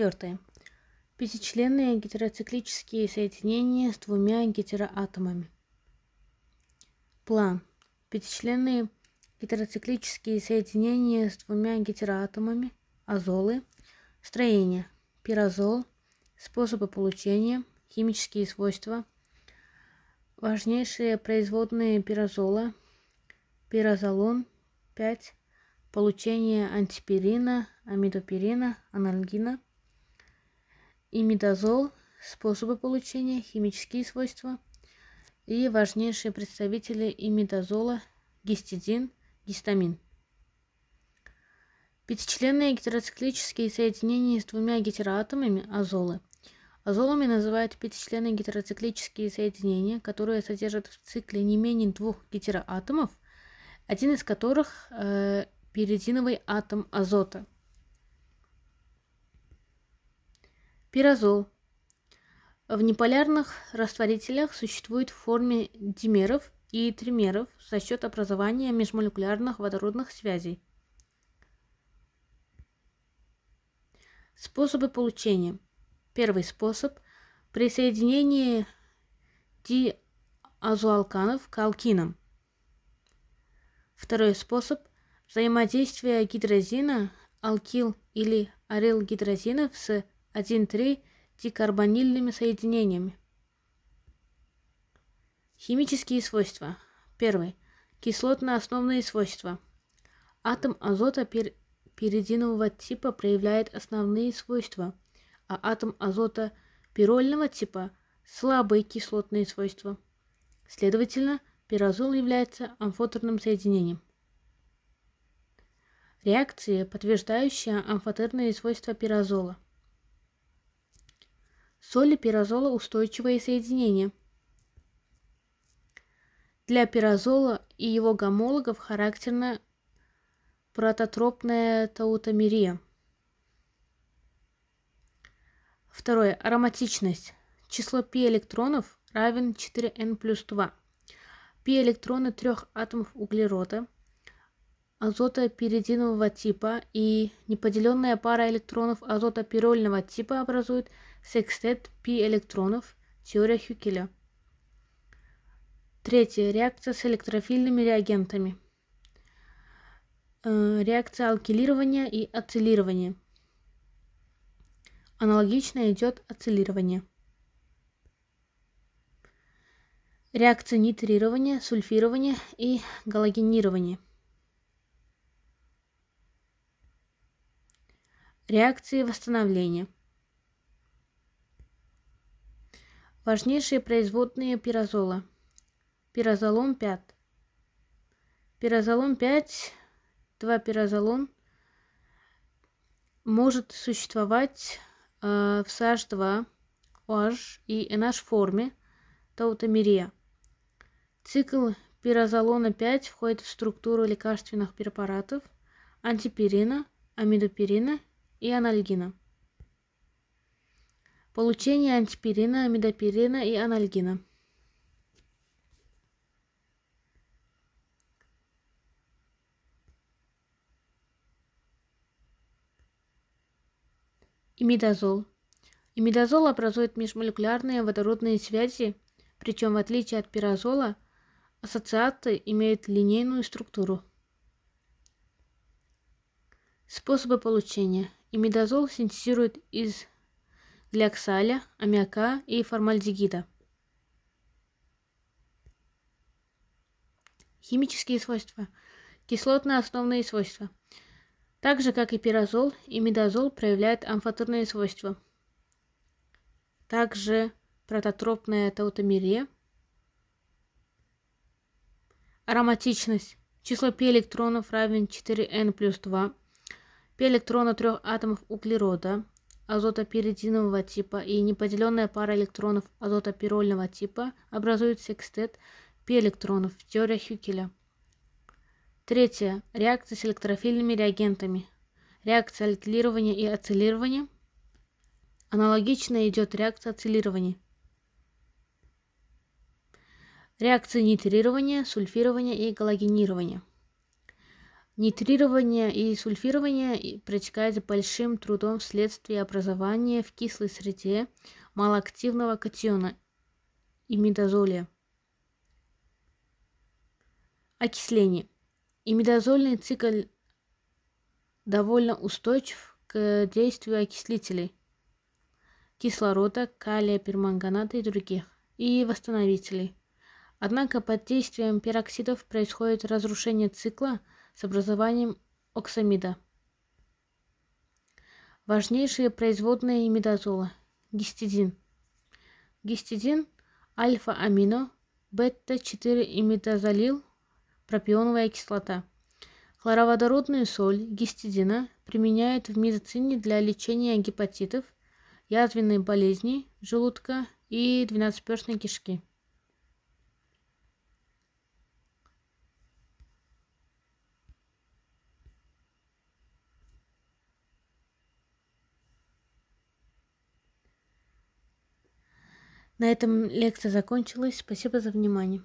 Четвертое. Пятичленные гетероциклические соединения с двумя гетероатомами. План. Пятичленные гетероциклические соединения с двумя гетероатомами, азолы, строение, пирозол, способы получения, химические свойства, важнейшие производные пирозола, пирозолон 5, получение антипирина, амидопирина, анальгина – имидазол, способы получения, химические свойства и важнейшие представители имидазола – гистидин, гистамин. Пятичленные гетероциклические соединения с двумя гетероатомами азолы. Азолами называют пятичленные гетероциклические соединения, которые содержат в цикле не менее двух гетероатомов, один из которых э, – пиридиновый атом азота. Пирозол. В неполярных растворителях существует в форме димеров и тримеров за счет образования межмолекулярных водородных связей. Способы получения. Первый способ – присоединение диазоалканов к алкинам. Второй способ – взаимодействие гидрозина, алкил или арилгидрозинов с 1,3 дикарбонильными соединениями. Химические свойства. Первый. Кислотно-основные свойства. Атом азота пер перидинового типа проявляет основные свойства, а атом азота пирольного типа – слабые кислотные свойства. Следовательно, пирозол является амфотерным соединением. Реакции, подтверждающие амфотерные свойства пирозола – Соли пирозола устойчивое соединение. Для пирозола и его гомологов характерна прототропная таутомерия. Второе. Ароматичность. Число π электронов равен 4n плюс 2. π электроны трех атомов углерода, азота пиридинового типа и неподеленная пара электронов азота пирольного типа образуют секстет пи электронов, теория Хюкеля. Третье. Реакция с электрофильными реагентами. Э, реакция алкилирования и ацилирования. Аналогично идет ацилирование. Реакция нитрирования, сульфирования и галогенирования. Реакции восстановления. Важнейшие производные пирозола. Пирозолом 5. Пирозолом 5, 2 пирозолом, может существовать э, в SH2, OH и NH форме таутомерия. Цикл пирозолона 5 входит в структуру лекарственных препаратов антипирина, амидопирина и анальгина. Получение антипирина, амидопирина и анальгина. Имидазол. Имидазол образует межмолекулярные водородные связи, причем в отличие от пирозола, ассоциаты имеют линейную структуру. Способы получения. Имидазол синтезирует из для оксаля, аммиака и формальдегида. Химические свойства. Кислотно-основные свойства. Так же, как и пирозол, и медозол проявляют амфатурные свойства. Также прототропная таутомерия. Ароматичность. Число пи электронов равен 4n плюс 2. Пи электрона трех атомов углерода азотопиридинового типа и неподеленная пара электронов азотопирольного типа образует секстет пи-электронов, теории Хюкеля. Третье. Реакция с электрофильными реагентами. Реакция алкилирования и ацилирования. Аналогично идет реакция ацилирования. Реакции нитрирования, сульфирования и галогенирования. Нитрирование и сульфирование протекает большим трудом вследствие образования в кислой среде малоактивного катиона имидазолия. Окисление. Имидазольный цикл довольно устойчив к действию окислителей кислорода, калия, перманганата и других, и восстановителей. Однако под действием пероксидов происходит разрушение цикла – с образованием оксамида. Важнейшие производные имидазола. Гистидин. Гистидин – альфа-амино, бета-4-имидазолил, пропионовая кислота. Хлороводородную соль гистидина применяют в медицине для лечения гепатитов, язвенной болезни желудка и двенадцатиперстной кишки. На этом лекция закончилась. Спасибо за внимание.